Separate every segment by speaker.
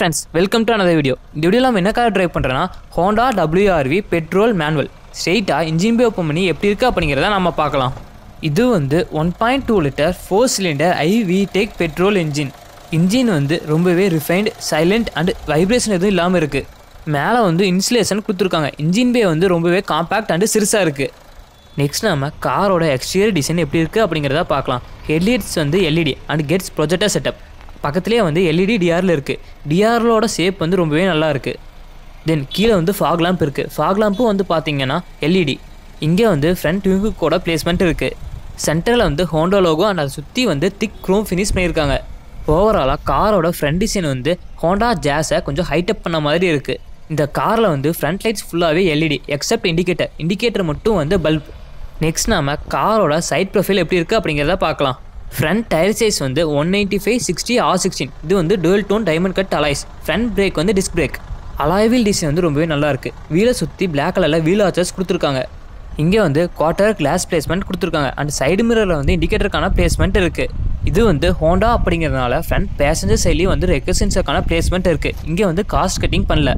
Speaker 1: friends welcome to another video இந்த video நம்ம என்ன கார் ட்ரைவ் பண்ணுறேன்னா ஹோண்டா டபிள்யூஆர்வி பெட்ரோல் மேனுவல் ஸ்ட்ரெயிட்டாக இன்ஜின் பே ஓப்பன் பண்ணி எப்படி இருக்குது அப்படிங்கிறத நம்ம பார்க்கலாம் இது வந்து one point two litre four cylinder iVTEC petrol engine engine வந்து ரொம்பவே ரிஃபைன்டு சைலண்ட் அண்ட் வைப்ரேஷன் எதுவும் இல்லாமல் இருக்குது மேலே வந்து இன்சுலேஷன் கொடுத்துருக்காங்க இன்ஜின் பே வந்து ரொம்பவே காம்பேக்ட் அண்டு சிறுசாக இருக்குது நெக்ஸ்ட் நம்ம காரோட எக்ஸ்டீரியர் டிசைன் எப்படி இருக்குது அப்படிங்கிறத பார்க்கலாம் ஹெட்லைட்ஸ் வந்து LED and gets projector setup பக்கத்துலேயே வந்து எல்இடி e டிஆரில் இருக்குது டிஆர்லோட ஷேப் வந்து ரொம்பவே நல்லா இருக்குது தென் கீழே வந்து ஃபாக் லேம்ப் இருக்குது ஃபாக் லேம்பும் வந்து பார்த்தீங்கன்னா எல்இடி e இங்கே வந்து ஃப்ரண்ட் விங்குக்கோட பிளேஸ்மெண்ட் இருக்குது சென்டரில் வந்து ஹோண்டோ லோகோ அண்ட் அதை சுற்றி வந்து திக் க்ரோம் ஃபினிஷ் பண்ணியிருக்காங்க ஓவராலாக காரோட ஃப்ரண்ட் டிசைன் வந்து ஹோண்டா ஜாஸை கொஞ்சம் ஹைட்டப் பண்ண மாதிரி இருக்குது இந்த காரில் வந்து ஃப்ரண்ட் லைட்ஸ் ஃபுல்லாகவே எல்இடி எக்ஸப்ட் இண்டிகேட்டர் இண்டிகேட்டர் மட்டும் வந்து பல்ப் நெக்ஸ்ட் நாம காரோட சைட் ப்ரொஃபைல் எப்படி இருக்குது அப்படிங்கிறத பார்க்கலாம் ஃப்ரண்ட் டயர் சைஸ் வந்து one ninety five sixty R sixteen இது வந்து dual tone diamond cut alloys front brake வந்து டிஸ்க் பிரேக் அலாய்வில் டிசைன் வந்து ரொம்பவே இருக்கு வீலை சுற்றி பிளாக் கலரில் வீல் ஆச்சர்ஸ் கொடுத்துருக்காங்க இங்கே வந்து குவார்ட்டர் கிளாஸ் பிளேஸ்மெண்ட் கொடுத்துருக்காங்க அண்ட் சைடு மிரரில் வந்து இண்டிகேட்டருக்கான பிளேஸ்மெண்ட் இருக்குது இது வந்து ஹோண்டா அப்படிங்கிறதுனால ஃப்ரண்ட் பேசஞ்சர் சைட்லேயும் வந்து ரெக்கசன்ஸுக்கான பிளேஸ்மெண்ட் இருக்குது இங்கே வந்து காஸ்ட் கட்டிங் பண்ணல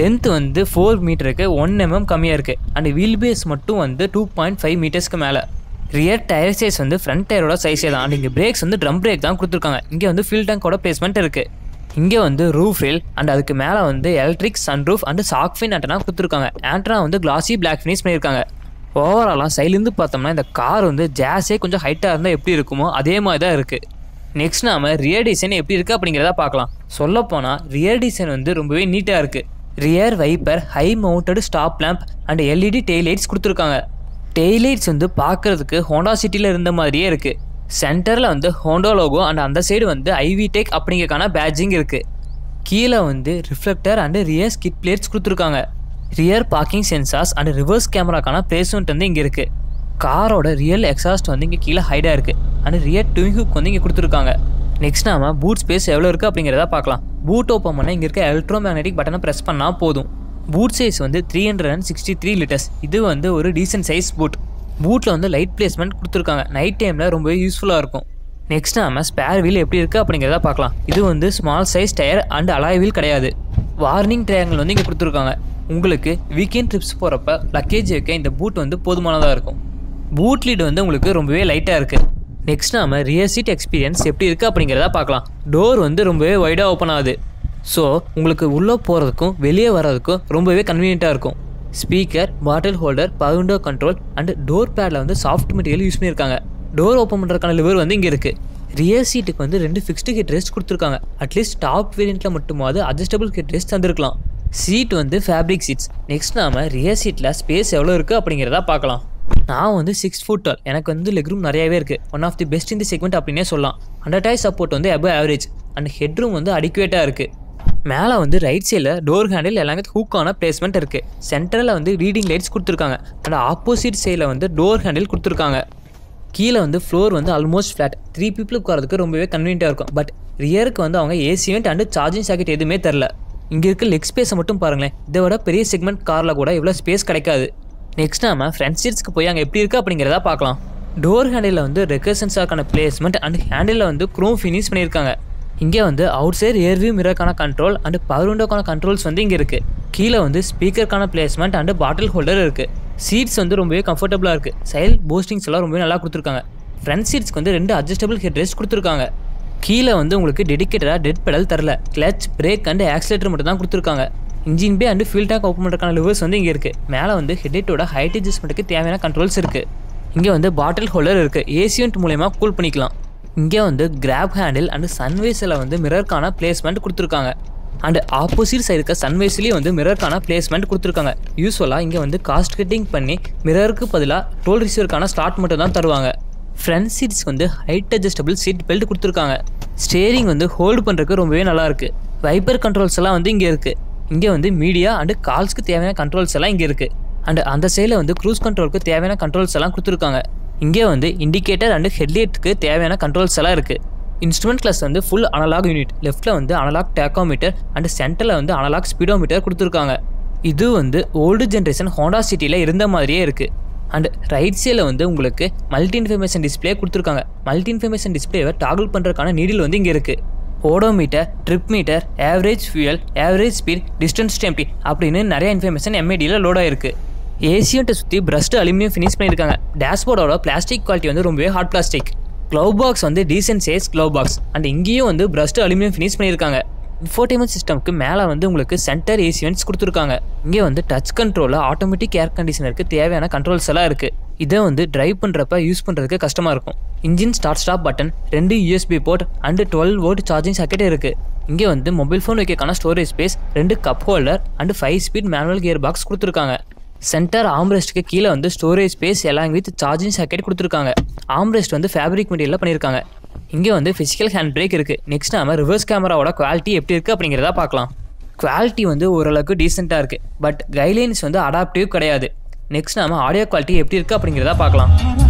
Speaker 1: லென்த் வந்து ஃபோர் மீட்டருக்கு ஒன் எம்எம் கம்மியாக இருக்குது அண்ட் வீல் பேஸ் மட்டும் வந்து டூ பாயிண்ட் ஃபைவ் மீட்டர்ஸ்க்கு மேலே ரியர் டயர் சைஸ் வந்து ஃப்ரண்ட் டயரோட சைஸே தான் அண்ட் இங்கே பிரேக்ஸ் வந்து ட்ரம் பிரேக் தான் கொடுத்துருக்காங்க இங்கே வந்து ஃபில் டேங்கோட பிளேஸ்மெண்ட் இருக்குது இங்கே வந்து ரூஃப் ரில் அண்ட் அதுக்கு மேலே வந்து electric sunroof and shark fin antenna கொடுத்துருக்காங்க ஆண்டனா வந்து கிளாசி பிளாக் ஃபினிஷ் பண்ணியிருக்காங்க ஓவராலாக சைலேருந்து பார்த்தோம்னா இந்த கார் வந்து ஜாஸே கொஞ்சம் ஹைட்டாக இருந்தால் எப்படி இருக்குமோ அதே மாதிரி தான் இருக்குது நெக்ஸ்ட் நாம் ரியர் டிசைன் எப்படி இருக்குது அப்படிங்கிறத பார்க்கலாம் சொல்லப்போனால் ரியர் டிசைன் வந்து ரொம்பவே நீட்டாக இருக்குது rear wiper high mounted stop lamp and LED taillights கொடுத்துருக்காங்க டெய்லைட்ஸ் வந்து பார்க்குறதுக்கு ஹோண்டா சிட்டியில் இருந்த மாதிரியே இருக்குது சென்டரில் வந்து ஹோண்டா லோகோ அண்ட் அந்த சைடு வந்து ஐவி டெக் அப்படிங்கிறக்கான பேட்ஜிங் இருக்குது கீழே வந்து reflector and rear skid plates கொடுத்துருக்காங்க rear parking sensors and reverse கேமராக்கான பிளேஸ்மெண்ட் வந்து இங்கே இருக்குது காரோட ரியல் எக்ஸாஸ்ட் வந்து இங்கே கீழே ஹைடாக இருக்குது அண்ட் ரியர் டுவிங் ஹுக் வந்து இங்கே கொடுத்துருக்காங்க நெக்ஸ்ட் நாம பூட் ஸ்பேஸ் எவ்வளோ இருக்குது அப்படிங்கிறத பார்க்கலாம் பூட் ஓப்பன் பண்ணால் இங்கே இருக்க எலக்ட்ரோ மேக்னெட்டிக் பட்டனை ப்ரெஸ் பண்ணால் போதும் பூட் சைஸ் வந்து three hundred and sixty three litres இது வந்து ஒரு டீசென்ட் சைஸ் பூட் பூட்டில் வந்து லைட் பிளேஸ்மெண்ட் கொடுத்துருக்காங்க நைட் டைமில் ரொம்பவே யூஸ்ஃபுல்லாக இருக்கும் நெக்ஸ்ட் நம்ம ஸ்பேர் வீல் எப்படி இருக்குது அப்படிங்கிறத பார்க்கலாம் இது வந்து small size tyre and alloy wheel கிடையாது வார்னிங் ட்ரையாங்கல் வந்து இங்கே கொடுத்துருக்காங்க உங்களுக்கு வீக்கெண்ட் ட்ரிப்ஸ் போகிறப்ப லக்கேஜ் வைக்க இந்த பூட் வந்து போதுமானதாக இருக்கும் பூட் லீடு வந்து உங்களுக்கு ரொம்பவே லைட்டாக இருக்குது நெக்ஸ்ட் நம்ம ரியர் சீட் எக்ஸ்பீரியன்ஸ் எப்படி இருக்குது அப்படிங்கிறத பார்க்கலாம் டோர் வந்து ரொம்பவே ஒய்டாக ஓப்பன் ஆகுது ஸோ உங்களுக்கு உள்ளே போகிறதுக்கும் வெளியே வர்றதுக்கும் ரொம்பவே கன்வீனியண்ட்டாக இருக்கும் ஸ்பீக்கர் பாட்டில் ஹோல்டர் பவுண்டோ கண்ட்ரோல் அண்ட் டோர் பேடில் வந்து சாஃப்ட் மெட்டீரியல் யூஸ் பண்ணியிருக்காங்க டோர் ஓப்பன் பண்ணுறதுக்கான லிவர் வந்து இங்கே இருக்குது ரியர் சீட்டுக்கு வந்து ரெண்டு ஃபிக்ஸ்டு கிட் ரெஸ்ட் கொடுத்துருக்காங்க அட்லீஸ்ட் டாப் வேரியண்ட்டில் மட்டுமாவது அட்ஜஸ்டபிள் கிட் ரெஸ்ட் தந்திருக்கலாம் சீட் வந்து ஃபேப்ரிக் சீட்ஸ் நெக்ஸ்ட் நாம் ரியர் சீட்டில் ஸ்பேஸ் எவ்வளோ இருக்குது அப்படிங்கிறத பார்க்கலாம் நான் வந்து சிக்ஸ் ஃபுட் டால் எனக்கு வந்து லெக் ரூம் நிறையாவே இருக்குது ஒன் ஆஃப் தி பெஸ்ட் இந்த செக்மெண்ட் அப்படின்னே சொல்லலாம் அண்டர்டைஸ் சப்போர்ட் வந்து above average and head room வந்து அடிக்குவேட்டாக இருக்குது மேலே வந்து ரைட் சைடில் டோர் ஹேண்டில் எல்லாமே ஹூக்கான பிளேஸ்மெண்ட் இருக்குது சென்டரில் வந்து ரீடிங் லைட்ஸ் கொடுத்துருக்காங்க அண்ட் ஆப்போசிட் சைடில் வந்து டோர் ஹேண்டில் கொடுத்துருக்காங்க கீழே வந்து ஃப்ளோர் வந்து ஆல்மோஸ்ட் ஃப்ளாட் த்ரீ பீப்புள் உட்காரதுக்கு ரொம்பவே கன்வீனியாக இருக்கும் பட் ரியருக்கு வந்து அவங்க ஏசிவெண்ட் அண்டு சார்ஜிங் சாக்கெட் எதுவுமே தெரில இங்கே இருக்க லெக் ஸ்பேஸை மட்டும் பாருங்களேன் இதை விட பெரிய செக்மெண்ட் காரில் கூட இவ்வளோ ஸ்பேஸ் கிடைக்காது நெக்ஸ்ட் நம்ம ஃப்ரண்ட் சீட்ஸ்க்கு போய் அங்கே எப்படி இருக்குது அப்படிங்கிறத பார்க்கலாம் டோர் ஹேண்டில் வந்து ரெக்கர்சன்ஸாக்கான பிளேஸ்மெண்ட் அண்ட் ஹேண்டிலில் வந்து க்ரோம் ஃபினிஷ் பண்ணியிருக்காங்க இங்கே வந்து அவுட் சைடு ஏர்வியூ மிரருக்கான கண்ட்ரோல் அண்டு பவர் விண்டோக்கான கண்ட்ரோல்ஸ் வந்து இங்கே இருக்குது கீழே வந்து ஸ்பீக்கருக்கான பிளேஸ்மெண்ட் அண்டு பாட்டில் ஹோல்டர் இருக்குது சீட்ஸ் வந்து ரொம்பவே கம்ஃபர்டபுளாக இருக்குது சைல் போஸ்டிங்ஸ் எல்லாம் ரொம்பவே நல்லா கொடுத்துருக்காங்க ஃப்ரண்ட் சீட்ஸ்க்கு வந்து ரெண்டு அட்ஜஸ்டபிள் ஹெட் ரெஸ்ட் கொடுத்துருக்காங்க கீழே வந்து உங்களுக்கு டெடிக்கேட்டடாக டெட் பெடல் தரல கிளச் பிரேக் அண்ட் ஆக்சிலேட்டர் மட்டும் தான் கொடுத்துருக்காங்க engine bay and fuel tank open பண்ணுறதுக்கான லிவர்ஸ் வந்து இங்கே இருக்குது மேலே வந்து ஹெட்டோட ஹைட் அட்ஜஸ்ட்மெண்ட்டுக்கு தேவையான கண்ட்ரோல்ஸ் இருக்குது இங்கே வந்து பாட்டில் ஹோல்டர் இருக்குது ஏசியன்ட் மூலயமா கூல் பண்ணிக்கலாம் இங்கே வந்து கிராப் ஹேண்டில் அண்ட் சன்வேஸில் வந்து மிரருக்கான பிளேஸ்மெண்ட் கொடுத்துருக்காங்க அண்ட் ஆப்போசிட் சைடு இருக்க சன்வைஸ்லேயும் வந்து மிரருக்கான பிளேஸ்மெண்ட் கொடுத்துருக்காங்க யூஸ்வலாக இங்கே வந்து காஸ்ட் கட்டிங் பண்ணி மிரருக்கு பதிலாக டோல் ரிசீவருக்கான ஸ்லாட் மட்டும் தான் தருவாங்க ஃப்ரண்ட் சீட்ஸ் வந்து ஹைட் அட்ஜஸ்டபிள் சீட் பெல்ட் கொடுத்துருக்காங்க ஸ்டேரிங் வந்து ஹோல்டு பண்ணுறதுக்கு ரொம்பவே நல்லாயிருக்கு வைப்பர் கண்ட்ரோல்ஸ் எல்லாம் வந்து இங்கே இருக்குது இங்கே வந்து மீடியா அண்டு கால்ஸ்க்கு தேவையான கண்ட்ரோல்ஸ் எல்லாம் இங்கே இருக்குது அண்ட் அந்த சைடில் வந்து க்ரூஸ் கண்ட்ரோலுக்கு தேவையான கண்ட்ரோல்ஸ் எல்லாம் கொடுத்துருக்காங்க இங்கே வந்து இண்டிகேட்டர் அண்டு ஹெட்லைட்டுக்கு தேவையான கண்ட்ரோல்ஸ் எல்லாம் இருக்குது இன்ஸ்ட்ருமெண்ட் கிளாஸ் வந்து ஃபுல் அனலாக் யூனிட் லெஃப்ட்டில் வந்து அனலாக் டேக்கோமீட்டர் அண்ட் சென்டரில் வந்து அனலாக் ஸ்பீடோமீட்டர் கொடுத்துருக்காங்க இது வந்து ஓல்டு ஜென்ரேஷன் ஹோண்டா சிட்டியில் இருந்த மாதிரியே இருக்குது அண்ட் ரைட் சைடில் வந்து உங்களுக்கு மல்டி இன்ஃபர்மேஷன் டிஸ்பிளே கொடுத்துருக்காங்க மல்டி இன்ஃபர்மேஷன் டிஸ்பிளேவை டாகுல் பண்ணுறதுக்கான நீடில் வந்து இங்கே இருக்குது odometer trip meter average fuel average speed distance temp அப்படின்னு நிறைய இன்ஃபர்மேஷன் எம்ஐடியில் லோடாக இருக்குது ஏசியன்ட்டை சுற்றி பிரஸ்ட் அலுமினியம் ஃபினிஷ் பண்ணியிருக்காங்க டேஷ்போர்டோட பிளாஸ்டிக் குவாலிட்டி வந்து ரொம்பவே ஹார்ட் பிளாஸ்டிக் க்ளவ் பாக்ஸ் வந்து decent size glove box and இங்கேயும் வந்து பிரஸ்ட் அலுமினியம் ஃபினிஷ் பண்ணியிருக்காங்க இன்ஃபோர்டைமெண்ட் சிஸ்டம்க்கு மேலே வந்து உங்களுக்கு சென்டர் ஏசியன்ஸ் கொடுத்துருக்காங்க இங்கே வந்து டச் கண்ட்ரோலில் ஆட்டோமேட்டிக் ஏர் கண்டிஷனருக்கு தேவையான கண்ட்ரோல்ஸ் எல்லாம் இருக்குது இதை வந்து டிரைவ் பண்ணுறப்ப யூஸ் பண்ணுறதுக்கு கஷ்டமாக இருக்கும் இன்ஜின் ஸ்டார்ட் ஸ்டாப் பட்டன் ரெண்டு USB port and twelve volt charging socket இருக்குது இங்கே வந்து மொபைல் ஃபோன் வைக்கக்கான ஸ்டோரேஜ் ஸ்பேஸ் ரெண்டு cup holder and five speed manual gear box கொடுத்துருக்காங்க சென்டர் ஆம்ரெஸ்ட்டுக்கு கீழே வந்து ஸ்டோரேஜ் ஸ்பேஸ் எல்லாம் வித் சார்ஜிங் சாக்கெட் கொடுத்துருக்காங்க ஆம்ரெஸ்ட் வந்து ஃபேப்ரிக் மெட்டீரியல் பண்ணியிருக்காங்க இங்கே வந்து ஃபிசிக்கல் ஹேண்ட் பிரேக் இருக்குது நெக்ஸ்ட் நம்ம ரிவர்ஸ் கேமராவோட குவாலிட்டி எப்படி இருக்குது அப்படிங்கிறத பார்க்கலாம் குவாலிட்டி வந்து ஓரளவுக்கு டீசெண்டாக இருக்குது பட் கைட்லைன்ஸ் வந்து அடாப்டிவ் கிடையாது நெக்ஸ்ட் நம்ம ஆடியோ குவாலிட்டி எப்படி இருக்குது அப்படிங்கிறத பார்க்கலாம்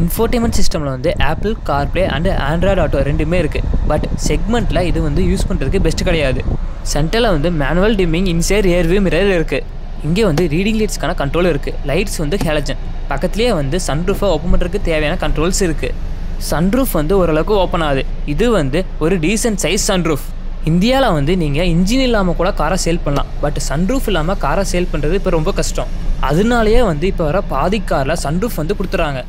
Speaker 1: இன்ஃபோர்டைன்மெண்ட் சிஸ்டமில் வந்து Apple CarPlay and Android Auto ரெண்டுமே இருக்குது பட் செக்மெண்ட்டில் இது வந்து யூஸ் பண்ணுறதுக்கு பெஸ்ட் கிடையாது சென்டரில் வந்து manual dimming inside rear view mirror இருக்குது இங்கே வந்து ரீடிங் லைட்ஸ்க்கான கண்ட்ரோல் இருக்குது லைட்ஸ் வந்து ஹேலஜன் பக்கத்துலேயே வந்து சன்ரூஃபை ஓப்பன் பண்ணுறதுக்கு தேவையான கண்ட்ரோல்ஸ் இருக்குது சன்ரூஃப் வந்து ஓரளவுக்கு ஓப்பன் ஆகுது இது வந்து ஒரு டீசென்ட் சைஸ் சன்ரூஃப் இந்தியாவில் வந்து நீங்கள் இன்ஜின் இல்லாமல் கூட காரை சேல் பண்ணலாம் பட் சன்ரூஃப் இல்லாமல் காரை சேல் பண்ணுறது இப்போ ரொம்ப கஷ்டம் அதனாலேயே வந்து இப்போ வர பாதி காரில் சன்ரூஃப் வந்து கொடுத்துட்றாங்க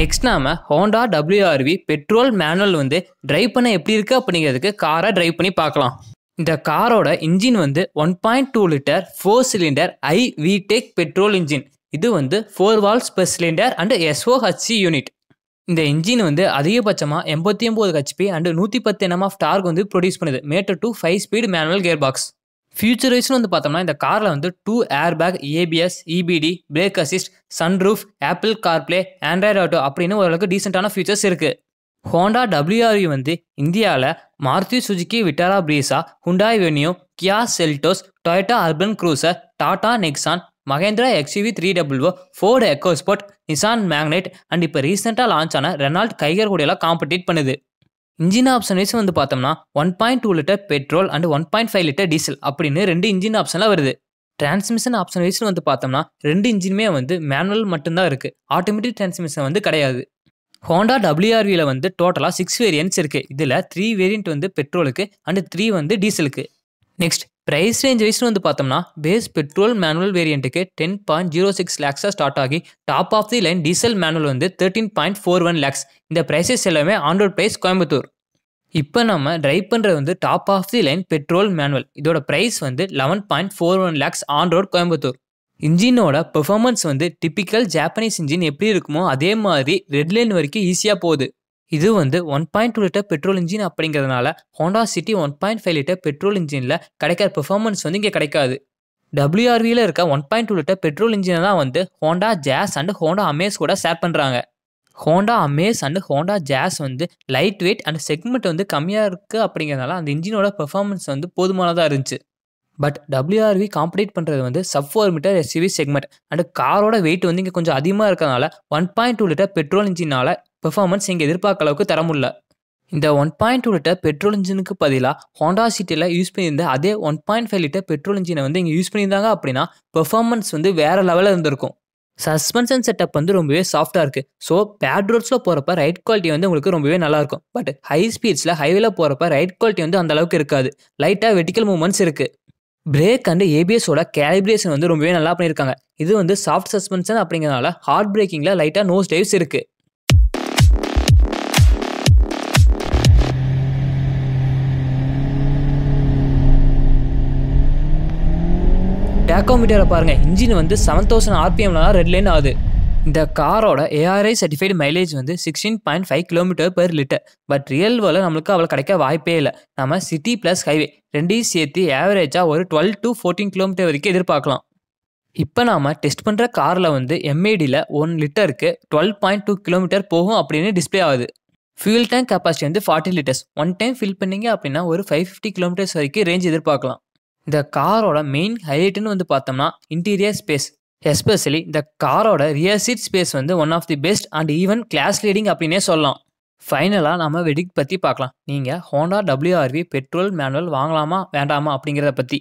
Speaker 1: நெக்ஸ்ட் நாம ஹோண்டா டபிள்யூஆர்வி பெட்ரோல் மேனுவல் வந்து டிரைவ் பண்ண எப்படி இருக்குது அப்படிங்கிறதுக்கு காரை டிரைவ் பண்ணி பார்க்கலாம் இந்த காரோட இன்ஜின் வந்து one point two litre four cylinder i VTEC petrol engine இது வந்து four valves per cylinder and SOHC unit இந்த இன்ஜின் வந்து அதிகபட்சமாக எண்பத்தி ஒம்பது ஹெச்பி அண்டு நூற்றி பத்து என்எம் ஆஃப் டார்க் வந்து ப்ரொடியூஸ் பண்ணுது mated to five speed manual gear box feature வைஸ்னு வந்து பார்த்தோம்னா இந்த காரில் வந்து two air bag ABS EBD brake assist sunroof Apple CarPlay Android Auto அப்படின்னு ஓரளவுக்கு டீசெண்டான ஃபியூச்சர்ஸ் இருக்குது ஹோண்டா டபிள்யூஆர்இ வந்து இந்தியாவில் Maruti Suzuki Vitara Brezza Hyundai Venue Kia Seltos Toyota Urban Cruiser Tata Nexon Mahindra XUV three O Ford EcoSport Nissan Magnite and இப்போ ரீசெண்டாக launch ஆன Renault Kiger கூடையெல்லாம் காம்படிட் பண்ணுது இன்ஜின் ஆப்ஷன் வைஸ் வந்து பார்த்தோம்னா one point two litre petrol and one point five litre diesel அப்படின்னு ரெண்டு engine ஆப்ஷன்லாம் வருது டிரான்ஸ்மிஷன் ஆப்ஷன் வைஸ் வந்து பார்த்தோம்னா ரெண்டு இன்ஜினுமே வந்து மேனுவல் மட்டும்தான் இருக்குது ஆட்டோமேட்டிக் டிரான்ஸ்மிஷன் வந்து கிடையாது ஹோண்டா டபிள்யூஆர்வியில் வந்து டோட்டலாக சிக்ஸ் வேரியன்ட்ஸ் இருக்குது இதில் த்ரீ வேரியன்ட் வந்து பெட்ரோலுக்கு அண்டு த்ரீ வந்து டீசலுக்கு நெக்ஸ்ட் ப்ரைஸ் ரேஞ்ச் வைஸ் வந்து பார்த்தோம்னா பேஸ் பெட்ரோல் மேனுவல் வேரியண்ட்டுக்கு டென் பாயிண்ட் ஜீரோ சிக்ஸ் லேக்ஸாக ஸ்டார்ட் ஆகி top of the line diesel manual வந்து thirteen point four one lakhs இந்த ப்ரைஸஸ் எல்லாமே ஆன்ரோட் ப்ரைஸ் கோயம்புத்தூர் இப்போ நம்ம ட்ரைவ் பண்ணுறது வந்து top of the line petrol manual இதோட ப்ரைஸ் வந்து eleven point four one lakhs on road Coimbatore இன்ஜினோட பெர்ஃபார்மன்ஸ் வந்து டிப்பிக்கல் ஜாப்பனீஸ் இன்ஜின் எப்படி இருக்குமோ அதே மாதிரி ரெட் லைன் வரைக்கும் ஈஸியாக போகுது இது வந்து one point two litre petrol engine அப்படிங்கிறதுனால Honda City one point five litre petrol இன்ஜினில் கிடைக்கிற பெர்ஃபார்மன்ஸ் வந்து இங்கே கிடைக்காது டபிள்யூஆர்வியில் இருக்க one point two litre petrol இன்ஜினை தான் வந்து Honda Jazz and Honda Amaze கூட ஷேர் பண்ணுறாங்க Honda Amaze and Honda Jazz வந்து லைட் வெயிட் அண்ட் செக்மெண்ட் வந்து கம்மியாக இருக்குது அப்படிங்கிறதுனால அந்த இன்ஜினோட பெர்ஃபார்மன்ஸ் வந்து போதுமானதாக இருந்துச்சு பட் டபிள்யூஆர்வி காம்படேட் பண்ணுறது வந்து sub four metre SUV segment and காரோட வெயிட் வந்து இங்கே கொஞ்சம் அதிகமாக இருக்கிறதுனால one point two litre petrol இன்ஜினால் பெர்ஃபார்மன்ஸ் இங்கே எதிர்பார்க்க அளவுக்கு தர முடியல இந்த one point two litre petrol இன்ஜினுக்கு பதிலாக ஹோண்டா சிட்டியில் யூஸ் பண்ணியிருந்த அதே one point five litre petrol இன்ஜினை வந்து இங்கே யூஸ் பண்ணியிருந்தாங்க அப்படின்னா பெர்ஃபார்மன்ஸ் வந்து வேறு லெவலில் இருந்திருக்கும் சஸ்பென்ஷன் செட்டப் வந்து ரொம்பவே சாஃப்டாக இருக்குது ஸோ பேட் ரோட்ஸில் போகிறப்ப ரைட் குவாலிட்டி வந்து உங்களுக்கு ரொம்பவே நல்லாயிருக்கும் பட் ஹை ஸ்பீட்ஸில் ஹைவேல போகிறப்ப ரைட் குவாலிட்டி வந்து அந்த அளவுக்கு இருக்காது லைட்டாக வெட்டிக்கல் மூவ்மெண்ட்ஸ் இருக்குது பிரேக் அண்ட் ஏபிஎஸோட கேலிப்ரேஷன் வந்து ரொம்பவே நல்லா பண்ணியிருக்காங்க இது வந்து சாஃப்ட் சஸ்பென்ஷன் அப்படிங்கிறதுனால ஹார்ட் பிரேக்கிங்கில் லைட்டாக நோஸ் டைவ்ஸ் இருக்குது டேக்கோமீட்டரை பாருங்கள் இன்ஜின் வந்து செவன் தௌசண்ட் ஆர்பிஎம்லாம் ரெட் லைன் ஆகுது இந்த காரோட ஏஆர்ஐ சர்டிஃபைடு மைலேஜ் வந்து sixteen point five kilometre per litre but real வேர்ல்டில் நம்மளுக்கு அவ்வளோ கிடைக்க வாய்ப்பே இல்லை நம்ம சிட்டி ப்ளஸ் ஹைவே ரெண்டையும் சேர்த்து ஏவரேஜாக ஒரு டுவெல் டு ஃபோர்டீன் கிலோமீட்டர் வரைக்கும் எதிர்பார்க்கலாம் இப்போ நாம் டெஸ்ட் பண்ணுற காரில் வந்து எம்ஏடியில் ஒன் லிட்டருக்கு டுவெல் பாயிண்ட் டூ கிலோமீட்டர் போகும் அப்படின்னு டிஸ்பிளே ஆகுது ஃபியூல் டேங்க் கெப்பாசிட்டி வந்து forty litres one time fill பண்ணிங்க அப்படின்னா ஒரு ஃபைவ் ஃபிஃப்டி கிலோமீட்டர்ஸ் வரைக்கும் ரேஞ்ச் எதிர்பார்க்கலாம் இந்த காரோட மெயின் ஹைலைட்டுன்னு வந்து பார்த்தோம்னா இன்டீரியர் ஸ்பேஸ் எஸ்பெஷலி இந்த காரோட ரியர் சீட் ஸ்பேஸ் வந்து one of the best and even class leading அப்படின்னே சொல்லலாம் ஃபைனலாக நம்ம வெடிக் பற்றி பார்க்கலாம் நீங்கள் ஹோண்டா டபிள்யூஆர்வி பெட்ரோல் மேனுவல் வாங்கலாமா வேண்டாமா அப்படிங்கிறத பற்றி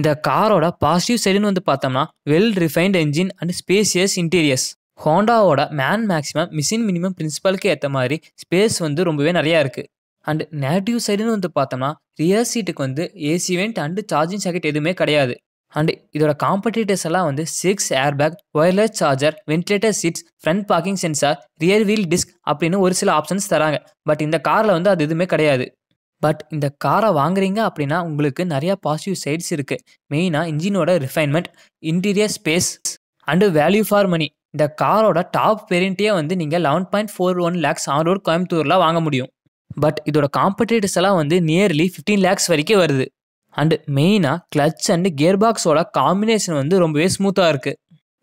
Speaker 1: இந்த காரோட பாசிட்டிவ் சைடுன்னு வந்து பார்த்தோம்னா well refined engine and spacious interiors ஹோண்டாவோட மேன் மேக்ஸிமம் மிஷின் மினிமம் பிரின்சிபலுக்கு ஏற்ற மாதிரி ஸ்பேஸ் வந்து ரொம்பவே நிறையா இருக்குது அண்ட் நேட்டிவ் சைடுன்னு வந்து பார்த்தோம்னா ரியர் சீட்டுக்கு வந்து AC vent and charging socket எதுவுமே கிடையாது அண்ட் இதோட காம்படிட்டர்ஸ் எல்லாம் வந்து six air bag wireless charger ventilator seats front parking sensor rear wheel disc அப்படின்னு ஒரு சில ஆப்ஷன்ஸ் தராங்க பட் இந்த காரில் வந்து அது எதுவுமே கிடையாது பட் இந்த காரை வாங்குறீங்க அப்படின்னா உங்களுக்கு நிறையா பாசிட்டிவ் சைட்ஸ் இருக்குது மெயினாக இன்ஜினோட refinement interior space and value for money இந்த காரோட டாப் வேரியண்ட்டே வந்து நீங்கள் eleven point four one lakhs on road கோயம்புத்தூரில் வாங்க முடியும் பட் இதோட காம்படேட்டர்ஸ் எல்லாம் வந்து நியர்லி ஃபிஃப்டீன் லேக்ஸ் வரைக்கும் வருது அண்ட் மெயினாக கிளச் அண்ட் கியர் பாக்ஸோட காம்பினேஷன் வந்து ரொம்பவே ஸ்மூத்தாக இருக்குது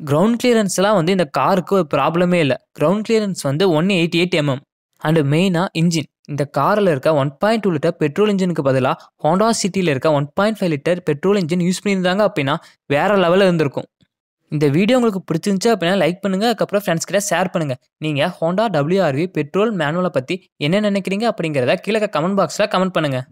Speaker 1: கிரவுண்ட் கிளியரன்ஸ்லாம் வந்து இந்த காருக்கு ஒரு ப்ராப்ளமே இல்லை கிரவுண்ட் கிளியரன்ஸ் வந்து one eighty eight mm and மெயினாக இன்ஜின் இந்த காரில் இருக்க one point two litre petrol இன்ஜினுக்கு பதிலாக ஹோண்டா சிட்டியில் இருக்க one point five litre petrol engine use பண்ணியிருந்தாங்க அப்படின்னா வேறு லெவலில் இருந்திருக்கும் இந்த வீடியோ உங்களுக்கு பிடிச்சிருந்துச்சு அப்படின்னா லைக் பண்ணுங்கள் அதுக்கப்புறம் ஃப்ரெண்ட்ஸ் கிட்ட ஷேர் பண்ணுங்கள் நீங்கள் ஹோண்டா டபிள்யூஆர்வி பெட்ரோல் மேனுவலை பற்றி என்ன நினைக்கிறீங்க அப்படிங்கிறத கீழே கமெண்ட் பாக்ஸில் கமெண்ட் பண்ணுங்கள்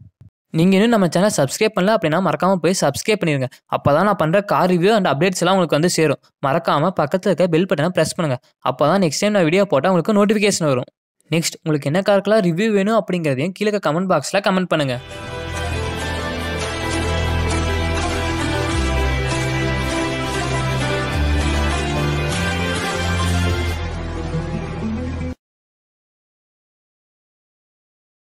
Speaker 1: நீங்கள் இன்னும் நம்ம சேனல் சப்ஸ்கிரைப் பண்ணல அப்படின்னா மறக்காமல் போய் சப்ஸ்கிரைப் பண்ணிடுங்க அப்போ தான் நான் பண்ணுற கார் ரிவ்யூ அண்ட் அப்டேட்ஸ் எல்லாம் உங்களுக்கு வந்து சேரும் மறக்காமல் பக்கத்தில் இருக்க பெல் பட்டனை ப்ரெஸ் பண்ணுங்கள் அப்போ தான் நெக்ஸ்ட் டைம் நான் வீடியோ போட்டால் உங்களுக்கு நோட்டிஃபிகேஷன் வரும் நெக்ஸ்ட் உங்களுக்கு என்ன காருக்கெல்லாம் ரிவ்யூ வேணும் அப்படிங்கிறதையும் கீழே கமெண்ட் பாக்ஸில் கமெண்ட் பண்ணுங்கள்